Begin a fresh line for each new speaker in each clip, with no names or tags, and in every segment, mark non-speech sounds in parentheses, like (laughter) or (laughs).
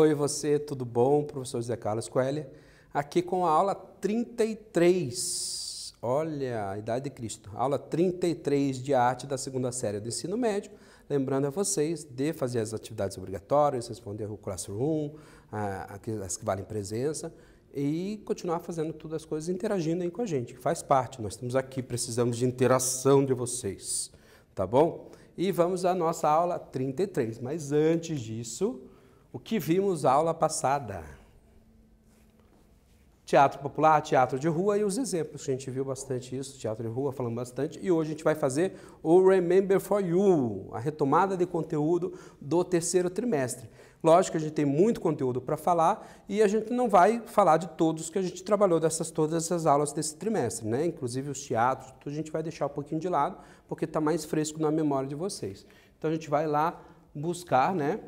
Oi, você, tudo bom? Professor José Carlos Coelho, aqui com a aula 33. Olha, a Idade de Cristo. Aula 33 de arte da segunda série do ensino médio. Lembrando a vocês de fazer as atividades obrigatórias, responder o Classroom, as que valem presença e continuar fazendo todas as coisas, interagindo aí com a gente. Que Faz parte, nós estamos aqui, precisamos de interação de vocês, tá bom? E vamos à nossa aula 33. Mas antes disso, o que vimos aula passada. Teatro popular, teatro de rua e os exemplos, a gente viu bastante isso, teatro de rua, falando bastante. E hoje a gente vai fazer o Remember for You, a retomada de conteúdo do terceiro trimestre. Lógico que a gente tem muito conteúdo para falar e a gente não vai falar de todos que a gente trabalhou dessas todas essas aulas desse trimestre, né? Inclusive os teatros, tudo a gente vai deixar um pouquinho de lado, porque está mais fresco na memória de vocês. Então a gente vai lá buscar, né?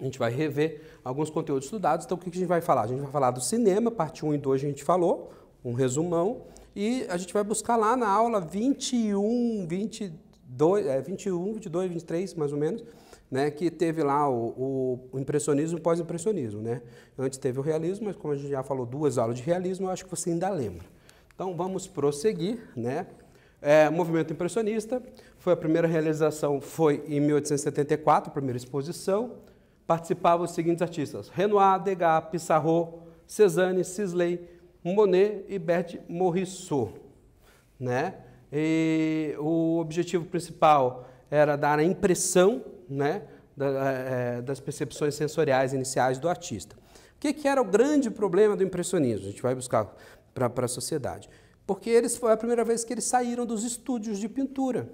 A gente vai rever alguns conteúdos estudados. Então, o que a gente vai falar? A gente vai falar do cinema, parte 1 e 2 a gente falou, um resumão. E a gente vai buscar lá na aula 21, 22, é, 21, 22, 23, mais ou menos, né, que teve lá o, o impressionismo e pós-impressionismo. Né? Antes teve o realismo, mas como a gente já falou duas aulas de realismo, eu acho que você ainda lembra. Então, vamos prosseguir, né? É, movimento impressionista, foi a primeira realização, foi em 1874, a primeira exposição, participavam os seguintes artistas: Renoir, Degas, Pissarro, Cézanne, Sisley, Monet e Bert Morisot. Né? E o objetivo principal era dar a impressão né, eh, eh, das percepções sensoriais iniciais do artista. O que, que era o grande problema do impressionismo? A gente vai buscar para a sociedade. Porque eles foi a primeira vez que eles saíram dos estúdios de pintura.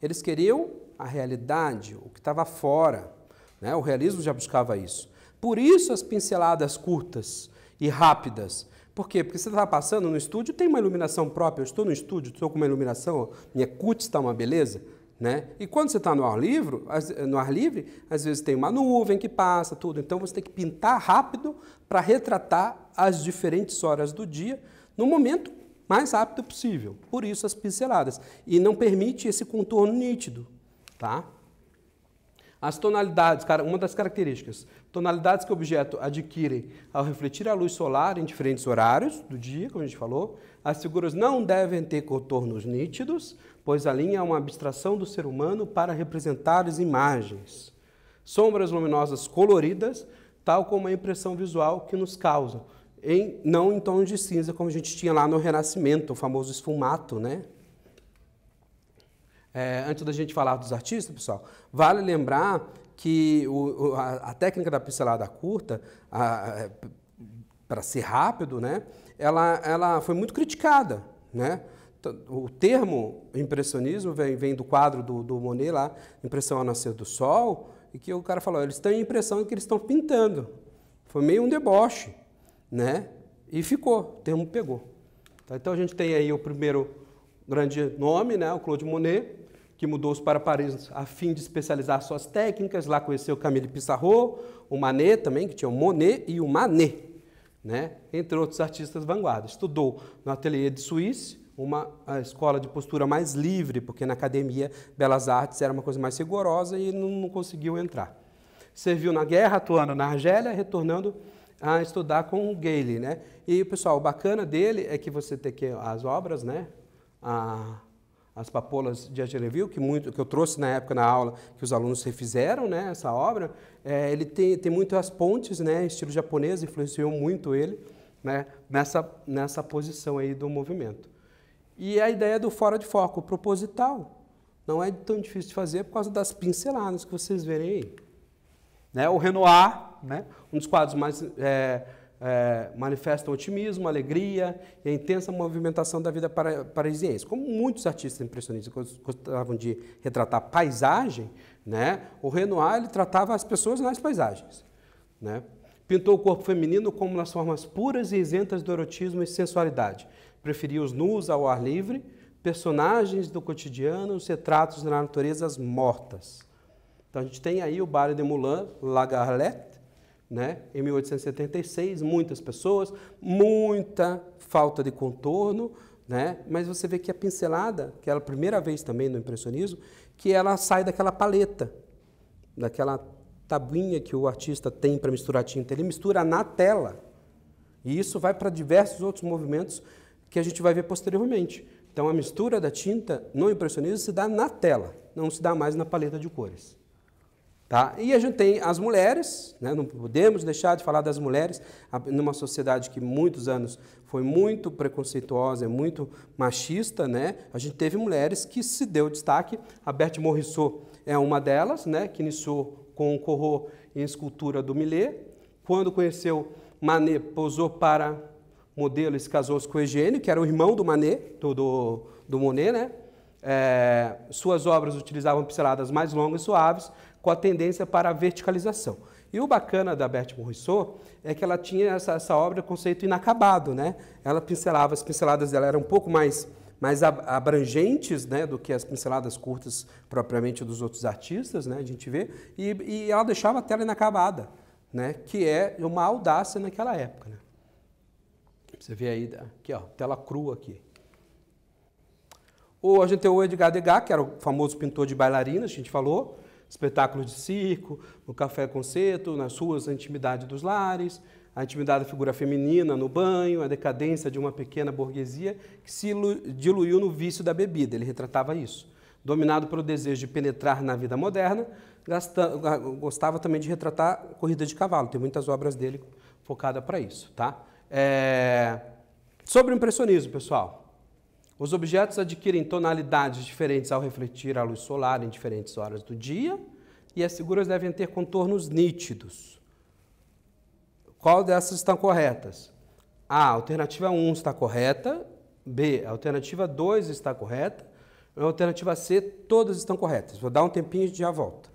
Eles queriam a realidade, o que estava fora. Né? O realismo já buscava isso. Por isso as pinceladas curtas e rápidas. Por quê? Porque você está passando no estúdio, tem uma iluminação própria. Eu estou no estúdio, estou com uma iluminação, minha cut está uma beleza. Né? E quando você está no ar livre, no ar livre, às vezes tem uma nuvem que passa, tudo. Então você tem que pintar rápido para retratar as diferentes horas do dia no momento mais rápido possível. Por isso as pinceladas e não permite esse contorno nítido, tá? As tonalidades, cara, uma das características, tonalidades que o objeto adquire ao refletir a luz solar em diferentes horários do dia, como a gente falou, as figuras não devem ter contornos nítidos, pois a linha é uma abstração do ser humano para representar as imagens. Sombras luminosas coloridas, tal como a impressão visual que nos causam, em, não em tons de cinza, como a gente tinha lá no Renascimento, o famoso esfumato, né? É, antes da gente falar dos artistas, pessoal, vale lembrar que o, a, a, técnica da pincelada curta, para ser rápido, né, ela, ela foi muito criticada. Né? O termo impressionismo vem, vem do quadro do, do Monet lá, Impressão ao Nascer do Sol, e que o cara falou, eles têm a impressão que eles estão pintando. Foi meio um deboche, né? E ficou, o termo pegou. Tá, então a gente tem aí o primeiro grande nome, né, o Claude Monet, que mudou-se para Paris a fim de especializar suas técnicas. Lá conheceu Camille Pissarro, o Manet também, que tinha o Monet e o Manet, né, entre outros artistas vanguarda. Estudou no ateliê de Suíça, uma escola de postura mais livre, porque na academia Belas Artes era uma coisa mais rigorosa e não, não conseguiu entrar. Serviu na guerra, atuando na Argélia, retornando a estudar com o Gale, né? E pessoal, o bacana dele é que você tem que as obras, né? a, as papolas de Ageleville, que muito que eu trouxe na época na aula que os alunos refizeram, né, essa obra, é, ele tem, tem muito as pontes, né, estilo japonês influenciou muito ele, né, nessa nessa posição aí do movimento. E a ideia do fora de foco, proposital, não é tão difícil de fazer por causa das pinceladas que vocês verem aí. Né, o Renoir, né, um dos quadros mais é, é, manifestam otimismo, alegria e a intensa movimentação da vida parisiense. Como muitos artistas impressionistas gostavam de retratar paisagem, né, o Renoir ele tratava as pessoas nas paisagens. Né? Pintou o corpo feminino como nas formas puras e isentas do erotismo e sensualidade. Preferia os nus ao ar livre, personagens do cotidiano, os retratos na natureza mortas. Então a gente tem aí o baile de Moulin, La Garlette, né? Em 1876, muitas pessoas, muita falta de contorno, né? Mas você vê que a pincelada, que é a primeira vez também no impressionismo, que ela sai daquela paleta, daquela tabuinha que o artista tem para misturar tinta, ele mistura na tela. E isso vai para diversos outros movimentos que a gente vai ver posteriormente. Então a mistura da tinta no impressionismo se dá na tela, não se dá mais na paleta de cores. Tá? E a gente tem as mulheres, né? não podemos deixar de falar das mulheres, numa sociedade que muitos anos foi muito preconceituosa, muito machista, né? a gente teve mulheres que se deu destaque, a Berthe Morisot é uma delas, né? que iniciou com o Corro em escultura do Millet, quando conheceu Manet, posou para modelo e se casou com Eugênio, que era o irmão do Manet, do, do, do Monet, né? É, suas obras utilizavam pinceladas mais longas e suaves, com a tendência para a verticalização. E o bacana da Berthe Morisseau é que ela tinha essa, essa obra conceito inacabado, né? Ela pincelava, as pinceladas dela eram um pouco mais, mais abrangentes né, do que as pinceladas curtas propriamente dos outros artistas, né? A gente vê, e, e ela deixava a tela inacabada, né? Que é uma audácia naquela época, né? Você vê aí, aqui ó, tela crua aqui. Ou a gente tem o Edgar Degas, que era o famoso pintor de bailarinas, a gente falou, espetáculos de circo, no café concerto, nas ruas, a intimidade dos lares, a intimidade da figura feminina no banho, a decadência de uma pequena burguesia que se diluiu no vício da bebida. Ele retratava isso. Dominado pelo desejo de penetrar na vida moderna, gostava também de retratar corrida de cavalo. Tem muitas obras dele focadas para isso. Tá? É... Sobre o impressionismo, pessoal. Os objetos adquirem tonalidades diferentes ao refletir a luz solar em diferentes horas do dia e as figuras devem ter contornos nítidos. Qual dessas estão corretas? A, alternativa 1 está correta. B, alternativa 2 está correta. A alternativa C, todas estão corretas. Vou dar um tempinho e já volto.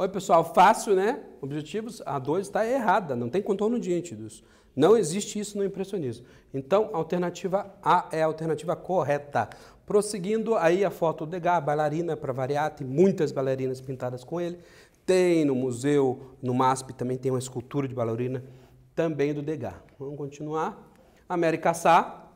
Oi, pessoal, fácil, né? Objetivos A2 está errada, não tem contorno de índices. Não existe isso no impressionismo. Então, a alternativa A é a alternativa correta. Prosseguindo, aí a foto do Degas, bailarina para variar, tem muitas bailarinas pintadas com ele. Tem no museu, no MASP, também tem uma escultura de bailarina, também do Degas. Vamos continuar. América Sá,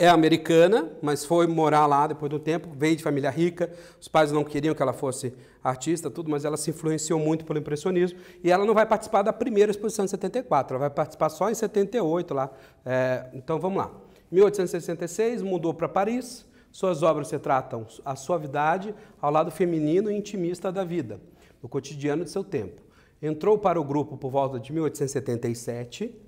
é americana, mas foi morar lá depois de um tempo, veio de família rica, os pais não queriam que ela fosse artista, tudo, mas ela se influenciou muito pelo impressionismo e ela não vai participar da primeira exposição de 74, ela vai participar só em 78 lá. É, então vamos lá. 1866 mudou para Paris. Suas obras retratam a suavidade ao lado feminino e intimista da vida, no cotidiano de seu tempo. Entrou para o grupo por volta de 1877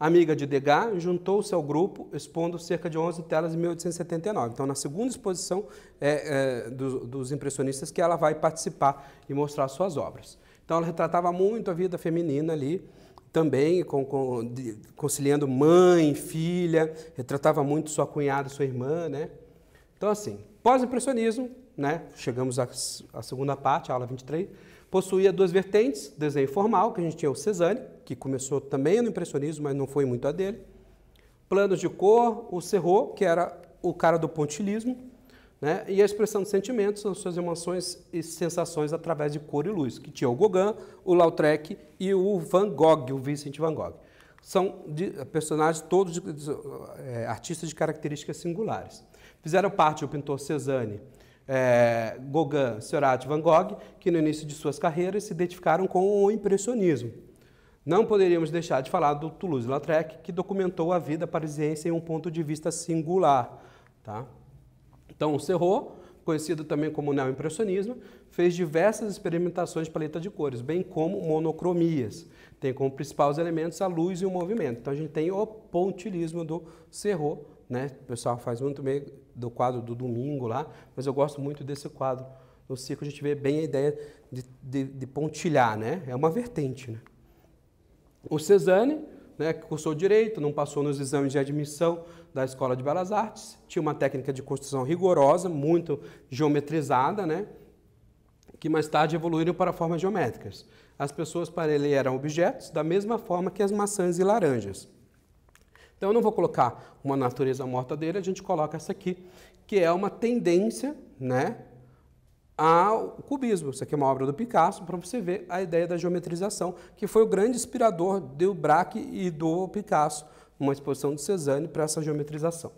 amiga de Degas, juntou-se ao grupo, expondo cerca de 11 telas em 1879. Então, na segunda exposição é, é, dos, dos, impressionistas que ela vai participar e mostrar suas obras. Então, ela retratava muito a vida feminina ali, também com, com, de, conciliando mãe, filha, retratava muito sua cunhada, sua irmã, né? Então, assim, pós-impressionismo, né? Chegamos à, à segunda parte, aula 23, Possuía duas vertentes, desenho formal, que a gente tinha o Cezanne que começou também no impressionismo, mas não foi muito a dele. Planos de cor, o Serrault, que era o cara do pontilismo, né? e a expressão de sentimentos, as suas emoções e sensações através de cor e luz, que tinha o Gauguin, o Lautrec e o Van Gogh, o Vincent Van Gogh. São de, personagens todos de, eh, de, é, artistas de características singulares. Fizeram parte o pintor Cezanne é, Gauguin, Seurat e Van Gogh, que no início de suas carreiras se identificaram com o impressionismo. Não poderíamos deixar de falar do Toulouse-Lautrec, que documentou a vida parisiense em um ponto de vista singular. Tá? Então, o Serrault, conhecido também como neo-impressionismo, fez diversas experimentações de paleta de cores, bem como monocromias. Tem como principais elementos a luz e o movimento. Então, a gente tem o pontilismo do Serrault, né? O pessoal faz muito meio do quadro do domingo lá, mas eu gosto muito desse quadro. No circo a gente vê bem a ideia de, de, de pontilhar, né? É uma vertente, né? O Cezanne, né, que cursou Direito, não passou nos exames de admissão da Escola de Belas Artes, tinha uma técnica de construção rigorosa, muito geometrizada, né? que mais tarde evoluíram para formas geométricas. As pessoas para ele eram objetos da mesma forma que as maçãs e laranjas. Então eu não vou colocar uma natureza morta dele, a gente coloca essa aqui, que é uma tendência, né, ao cubismo. Isso aqui é uma obra do Picasso, para você ver a ideia da geometrização, que foi o grande inspirador do Braque e do Picasso, uma exposição de Cézanne para essa geometrização.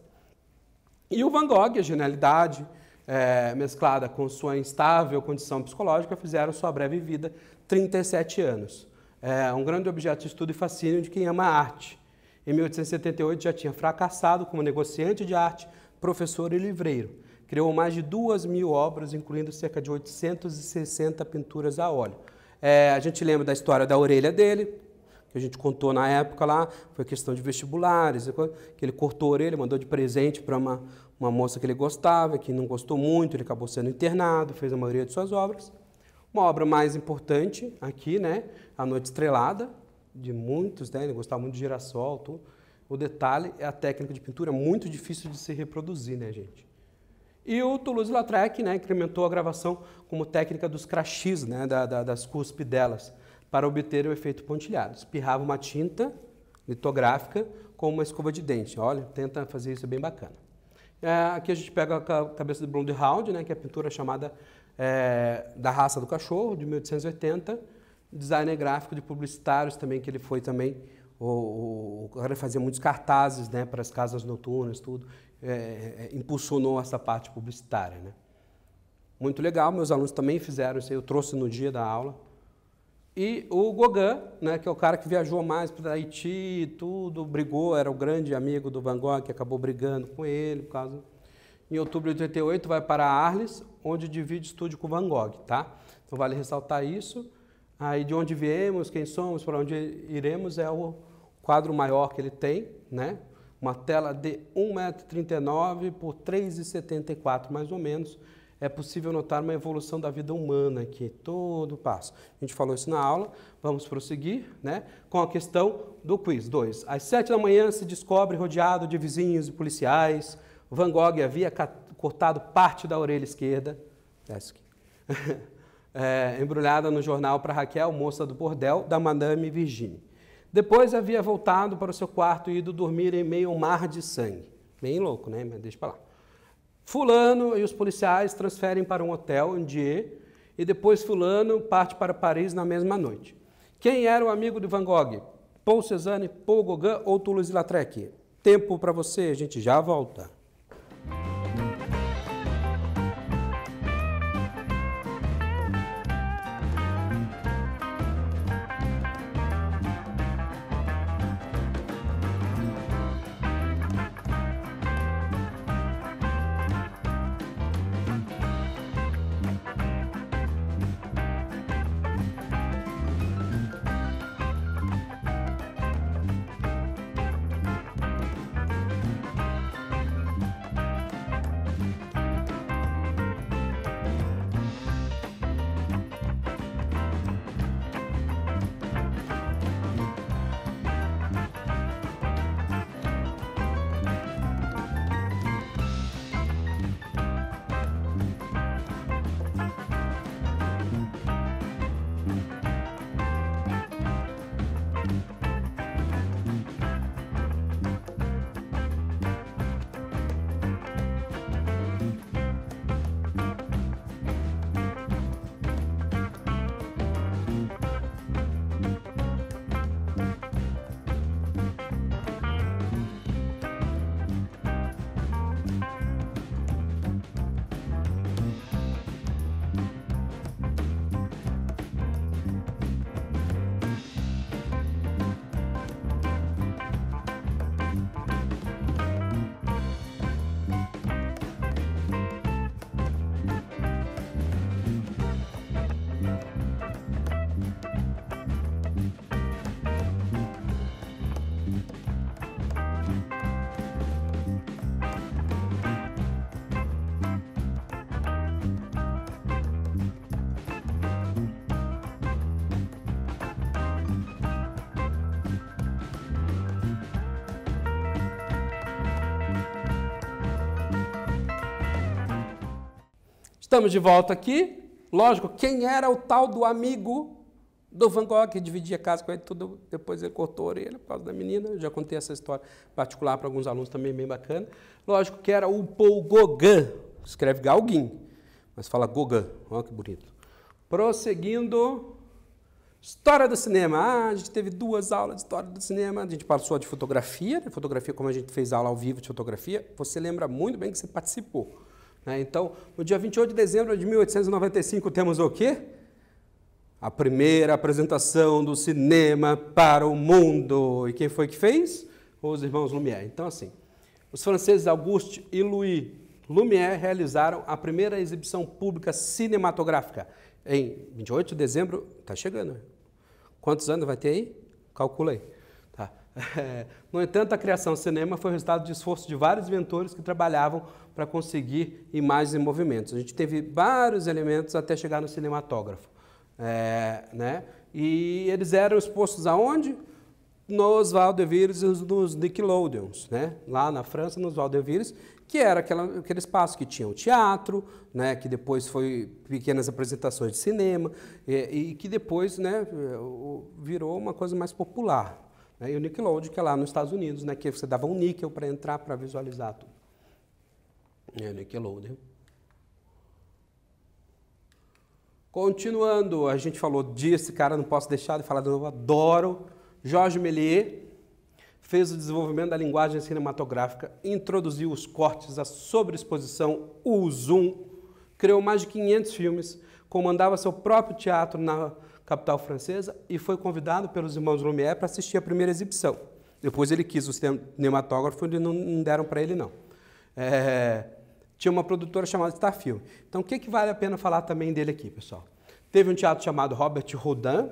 E o Van Gogh, a genialidade é, mesclada com sua instável condição psicológica, fizeram sua breve vida 37 anos. É um grande objeto de estudo e fascínio de quem ama arte. Em 1878 já tinha fracassado como negociante de arte, professor e livreiro. Criou mais de duas mil obras, incluindo cerca de 860 pinturas a óleo. É, a gente lembra da história da orelha dele, que a gente contou na época lá, foi questão de vestibulares, que ele cortou a orelha, mandou de presente para uma, uma moça que ele gostava, que não gostou muito, ele acabou sendo internado, fez a maioria de suas obras. Uma obra mais importante aqui, né, A Noite Estrelada, de muitos, né? Ele gostava muito de girassol, tudo. O detalhe é a técnica de pintura é muito difícil de se reproduzir, né, gente? E o Toulouse-Lautrec né, incrementou a gravação como técnica dos crachis, né, da, da, das cuspidelas, para obter o efeito pontilhado. Espirrava uma tinta litográfica com uma escova de dente. Olha, tenta fazer isso, é bem bacana. É, aqui a gente pega a cabeça de Blondie Hound, né, que é a pintura chamada é, da raça do cachorro, de 1880, designer gráfico de publicitários também, que ele foi também. O, o, o fazia muitos cartazes né, para as casas noturnas, tudo. É, é, é, impulsionou essa parte publicitária. Né? Muito legal, meus alunos também fizeram isso, eu trouxe no dia da aula. E o Gauguin, né, que é o cara que viajou mais para Haiti tudo, brigou, era o grande amigo do Van Gogh, que acabou brigando com ele, por causa... Em outubro de 88 vai para Arles, onde divide estúdio com Van Gogh, tá? Então vale ressaltar isso. Aí de onde viemos, quem somos, para onde iremos é o quadro maior que ele tem, né? Uma tela de 1,39m por 3,74 mais ou menos. É possível notar uma evolução da vida humana aqui, todo o passo. A gente falou isso na aula, vamos prosseguir né? com a questão do quiz 2. Às 7 da manhã se descobre rodeado de vizinhos e policiais. Van Gogh havia cortado parte da orelha esquerda. Essa aqui. (laughs) é, embrulhada no jornal para Raquel, moça do bordel, da Madame Virginie. Depois havia voltado para o seu quarto e ido dormir em meio a um mar de sangue. Bem louco, né? Mas deixa para lá. Fulano e os policiais transferem para um hotel em Die, e depois Fulano parte para Paris na mesma noite. Quem era o amigo de Van Gogh? Paul Cézanne, Paul Gauguin ou Toulouse-Lautrec? Tempo para você, a gente já volta. Estamos de volta aqui. Lógico, quem era o tal do amigo do Van Gogh, que dividia casa com ele tudo, depois ele cortou a orelha por causa da menina. Eu já contei essa história particular para alguns alunos também, bem bacana. Lógico que era o Paul Gauguin, escreve Galguin, mas fala Gauguin, olha que bonito. Prosseguindo, História do cinema. Ah, a gente teve duas aulas de história do cinema. A gente passou de fotografia, de né? fotografia, como a gente fez aula ao vivo de fotografia. Você lembra muito bem que você participou. Né? Então, no dia 28 de dezembro de 1895, temos o quê? A primeira apresentação do cinema para o mundo. E quem foi que fez? Os irmãos Lumière. Então, assim, os franceses Auguste e Louis Lumière realizaram a primeira exibição pública cinematográfica em 28 de dezembro. Está chegando. Né? Quantos anos vai ter aí? Calcula aí. É, (laughs) no entanto, a criação do cinema foi o resultado de esforço de vários inventores que trabalhavam para conseguir imagens e movimentos. A gente teve vários elementos até chegar no cinematógrafo. É, né? E eles eram expostos aonde? Nos Valdevires e nos Nickelodeons, né? lá na França, nos Valdevires, que era aquela, aquele espaço que tinha o teatro, né? que depois foi pequenas apresentações de cinema, e, eh, e que depois né, eh, virou uma coisa mais popular. Né? E o Nickelodeon, que é lá nos Estados Unidos, né? que você dava um níquel para entrar para visualizar tudo. É o Nickelodeon. Continuando, a gente falou disso, cara, não posso deixar de falar de novo, adoro. Jorge Méliès fez o desenvolvimento da linguagem cinematográfica, introduziu os cortes, a sobreexposição, o zoom, criou mais de 500 filmes, comandava seu próprio teatro na, capital francesa, e foi convidado pelos irmãos Lumière para assistir a primeira exibição. Depois ele quis o cinematógrafo e não deram para ele, não. É, tinha uma produtora chamada Starfilm. Então, o que, que vale a pena falar também dele aqui, pessoal? Teve um teatro chamado Robert Rodin.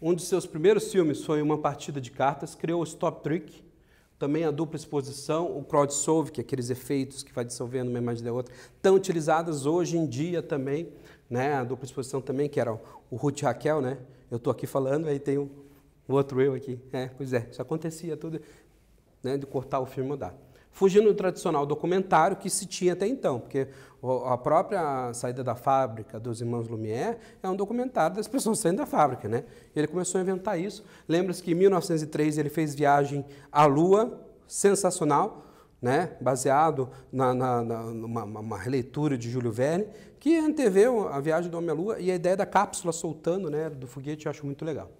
Um dos seus primeiros filmes foi Uma Partida de Cartas. Criou o Stop Trick, também a dupla exposição, o crowdsolve, que é aqueles efeitos que vai dissolvendo uma imagem da outra, tão utilizadas hoje em dia também né? A dupla exposição também, que era o Ruth e Raquel, né? Eu estou aqui falando, aí tem o, outro eu aqui. É, pois é, isso acontecia tudo, né? De cortar o filme e mudar. Fugindo do tradicional documentário que se tinha até então, porque a própria saída da fábrica dos irmãos Lumière é um documentário das pessoas saindo da fábrica, né? Ele começou a inventar isso. Lembra-se que em 1903 ele fez viagem à Lua, sensacional, né? baseado na, na, na numa, uma releitura de Júlio Verne, que anteveu a viagem do homem à lua e a ideia da cápsula soltando né, do foguete eu acho muito legal.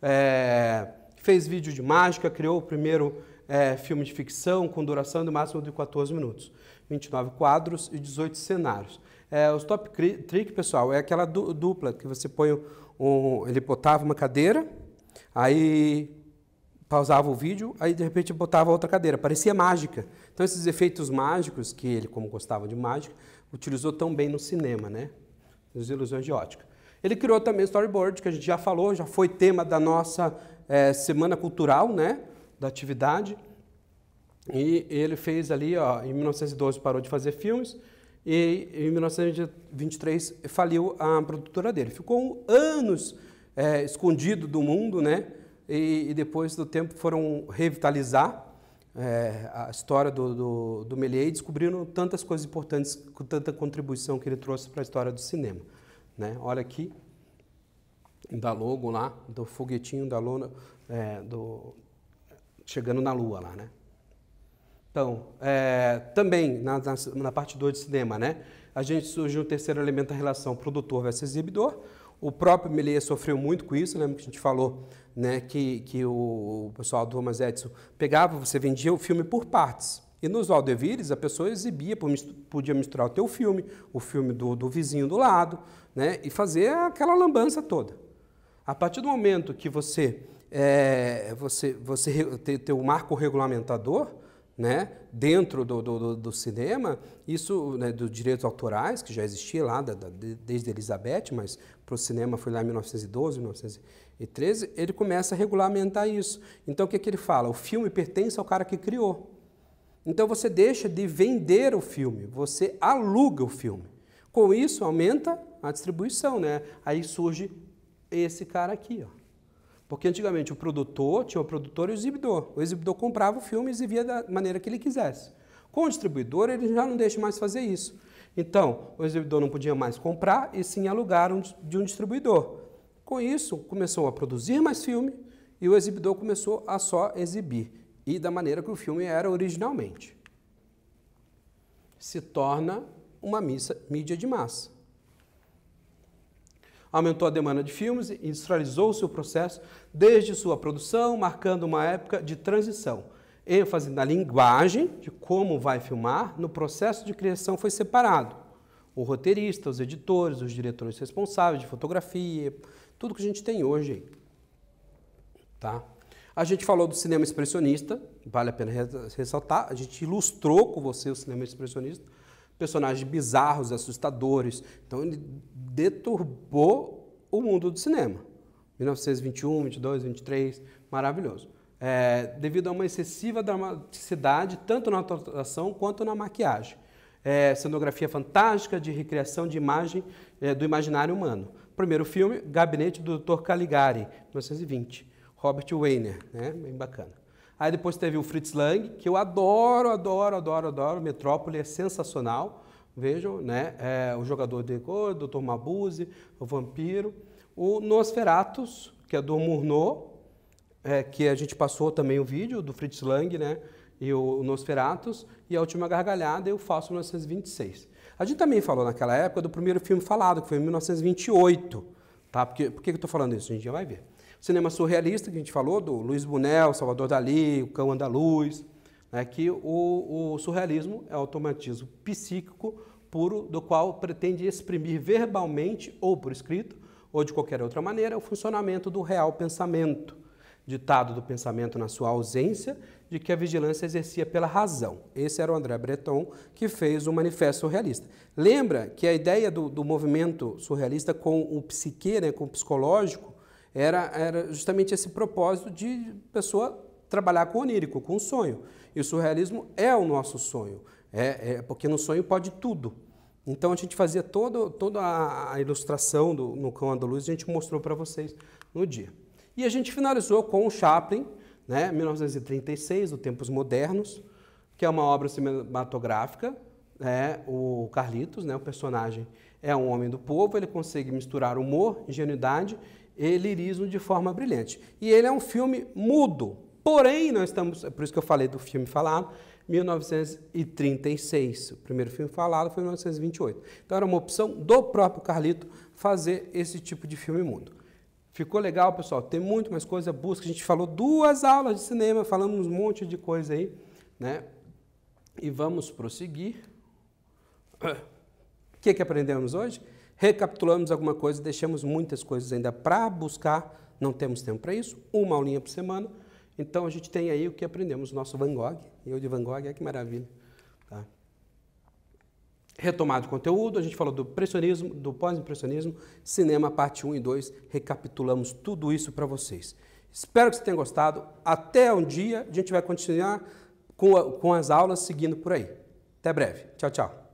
É, fez vídeo de mágica, criou o primeiro é, filme de ficção com duração no máximo de 14 minutos, 29 quadros e 18 cenários. É, os top trick, pessoal, é aquela du dupla que você põe um, ele botava uma cadeira, aí pausava o vídeo, aí de repente botava outra cadeira. Parecia mágica. Então esses efeitos mágicos, que ele, como gostava de mágica, utilizou tão bem no cinema, né? As ilusões de ótica. Ele criou também storyboard, que a gente já falou, já foi tema da nossa é, semana cultural, né? Da atividade. E ele fez ali, ó, em 1912 parou de fazer filmes e em 1923 faliu a produtora dele. Ficou anos é, escondido do mundo, né? e, e depois do tempo foram revitalizar é, a história do, do, do Méliès e descobriram tantas coisas importantes, com tanta contribuição que ele trouxe para a história do cinema. Né? Olha aqui, da logo lá, do foguetinho da lona, é, do, chegando na lua lá, né? Então, é, também na, na, na parte 2 de cinema, né? A gente surgiu um terceiro elemento da relação produtor versus exibidor. O próprio Melier sofreu muito com isso, lembra né? que a gente falou né, que, que o, pessoal do Thomas Edison pegava, você vendia o filme por partes. E nos Aldevires a pessoa exibia, podia misturar o teu filme, o filme do, do vizinho do lado, né, e fazer aquela lambança toda. A partir do momento que você, é, você, você tem o marco regulamentador, né, dentro do, do, do, cinema, isso né, dos direitos autorais, que já existia lá da, da, desde Elizabeth, mas para o cinema foi lá em 1912, 1913, ele começa a regulamentar isso. Então o que, é que ele fala? O filme pertence ao cara que criou. Então você deixa de vender o filme, você aluga o filme. Com isso aumenta a distribuição, né? Aí surge esse cara aqui, ó. Porque antigamente o produtor tinha o produtor e o exibidor. O exibidor comprava o filme e exibia da maneira que ele quisesse. Com o distribuidor, ele já não deixa mais fazer isso. Então, o exibidor não podia mais comprar e sim alugar um, de um distribuidor. Com isso, começou a produzir mais filme e o exibidor começou a só exibir e da maneira que o filme era originalmente. Se torna uma missa, mídia de massa. Aumentou a demanda de filmes, e industrializou o seu processo desde sua produção, marcando uma época de transição. ênfase na linguagem, de como vai filmar, no processo de criação foi separado. O roteirista, os editores, os diretores responsáveis de fotografia, tudo que a gente tem hoje. Tá? A gente falou do cinema expressionista, vale a pena ressaltar, a gente ilustrou com você o cinema expressionista personagens bizarros, assustadores. Então ele deturbou o mundo do cinema. 1921, 22, 23, maravilhoso. É, devido a uma excessiva dramaticidade, tanto na atuação quanto na maquiagem. É, cenografia fantástica de recriação de imagem é, do imaginário humano. Primeiro filme, Gabinete do Dr. Caligari, 1920. Robert Weiner, né? bem bacana. Aí depois teve o Fritz Lang, que eu adoro, adoro, adoro, adoro. Metrópole é sensacional. Vejam, né? É, o Jogador de Cor, Dr. Mabuse, o Vampiro. O Nosferatus, que é do Murnau, é, que a gente passou também o vídeo do Fritz Lang, né? E o Nosferatus. E a Última Gargalhada e o Falso 1926. A gente também falou naquela época do primeiro filme falado, que foi em 1928. Tá? Por que, por que eu estou falando isso? A gente já vai ver. Cinema surrealista, que a gente falou, do Luiz Bunel, Salvador Dali, o Cão Andaluz, né, que o, o surrealismo é o automatismo psíquico puro, do qual pretende exprimir verbalmente ou por escrito, ou de qualquer outra maneira, o funcionamento do real pensamento, ditado do pensamento na sua ausência, de que a vigilância exercia pela razão. Esse era o André Breton que fez o Manifesto Surrealista. Lembra que a ideia do, do movimento surrealista com o psique, né, com o psicológico, era, era justamente esse propósito de pessoa trabalhar com o onírico, com o sonho. E o surrealismo é o nosso sonho, é, é porque no sonho pode tudo. Então a gente fazia todo, toda a ilustração do, no Cão Andaluz, a gente mostrou para vocês no dia. E a gente finalizou com o Chaplin, né, 1936, o Tempos Modernos, que é uma obra cinematográfica. Né, o Carlitos, né, o personagem, é um homem do povo, ele consegue misturar humor, ingenuidade e lirismo de forma brilhante. E ele é um filme mudo, porém, nós estamos. É por isso que eu falei do filme falado, 1936. O primeiro filme falado foi 1928. Então era uma opção do próprio Carlito fazer esse tipo de filme mudo. Ficou legal, pessoal? Tem muito mais coisa, busca. A gente falou duas aulas de cinema, falamos um monte de coisa aí, né? E vamos prosseguir. O que, que aprendemos hoje? recapitulamos alguma coisa, deixamos muitas coisas ainda para buscar, não temos tempo para isso, uma aulinha por semana. Então a gente tem aí o que aprendemos, nosso Van Gogh, eu de Van Gogh, é que maravilha. Tá? Retomado o conteúdo, a gente falou do pressionismo, do pós-impressionismo, cinema parte 1 e 2, recapitulamos tudo isso para vocês. Espero que vocês tenham gostado. Até um dia, a gente vai continuar com, a, com as aulas seguindo por aí. Até breve. Tchau, tchau.